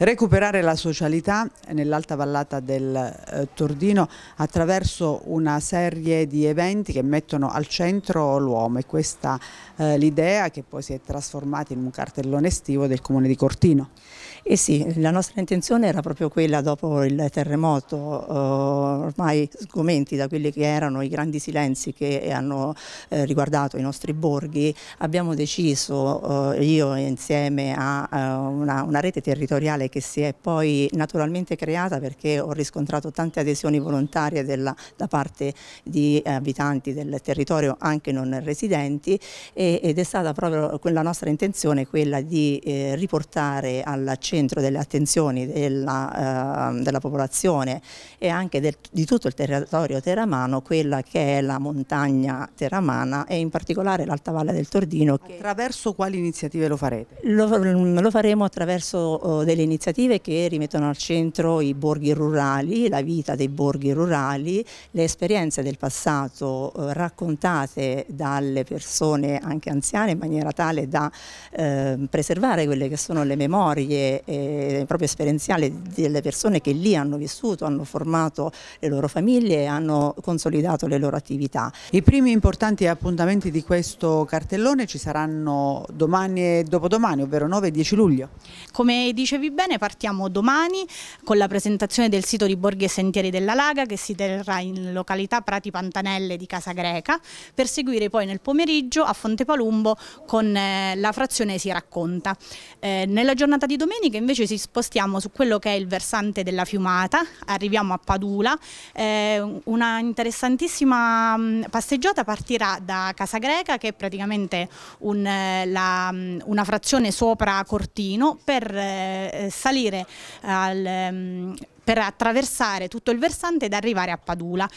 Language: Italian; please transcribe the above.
Recuperare la socialità nell'alta vallata del eh, Tordino attraverso una serie di eventi che mettono al centro l'uomo e questa eh, l'idea che poi si è trasformata in un cartellone estivo del comune di Cortino. Eh sì, la nostra intenzione era proprio quella dopo il terremoto, eh, ormai sgomenti da quelli che erano i grandi silenzi che hanno eh, riguardato i nostri borghi, abbiamo deciso eh, io insieme a eh, una, una rete territoriale che si è poi naturalmente creata perché ho riscontrato tante adesioni volontarie della, da parte di eh, abitanti del territorio anche non residenti e, ed è stata proprio la nostra intenzione quella di eh, riportare al centro delle attenzioni della, eh, della popolazione e anche del, di tutto il territorio teramano quella che è la montagna teramana e in particolare l'Alta Valle del Tordino. Attraverso quali iniziative lo farete? Lo, lo faremo attraverso oh, delle iniziative iniziative che rimettono al centro i borghi rurali, la vita dei borghi rurali, le esperienze del passato eh, raccontate dalle persone anche anziane in maniera tale da eh, preservare quelle che sono le memorie eh, proprio esperienziali delle persone che lì hanno vissuto, hanno formato le loro famiglie e hanno consolidato le loro attività. I primi importanti appuntamenti di questo cartellone ci saranno domani e dopodomani, ovvero 9 e 10 luglio. Come dicevi bene, bene, partiamo domani con la presentazione del sito di Borghi e Sentieri della Laga che si terrà in località Prati Pantanelle di Casa Greca per seguire poi nel pomeriggio a Fonte Palumbo con eh, la frazione Si Racconta. Eh, nella giornata di domenica invece ci spostiamo su quello che è il versante della fiumata, arriviamo a Padula, eh, una interessantissima mm, passeggiata partirà da Casa Greca che è praticamente un, eh, la, mm, una frazione sopra Cortino per eh, salire al, ehm, per attraversare tutto il versante ed arrivare a Padula.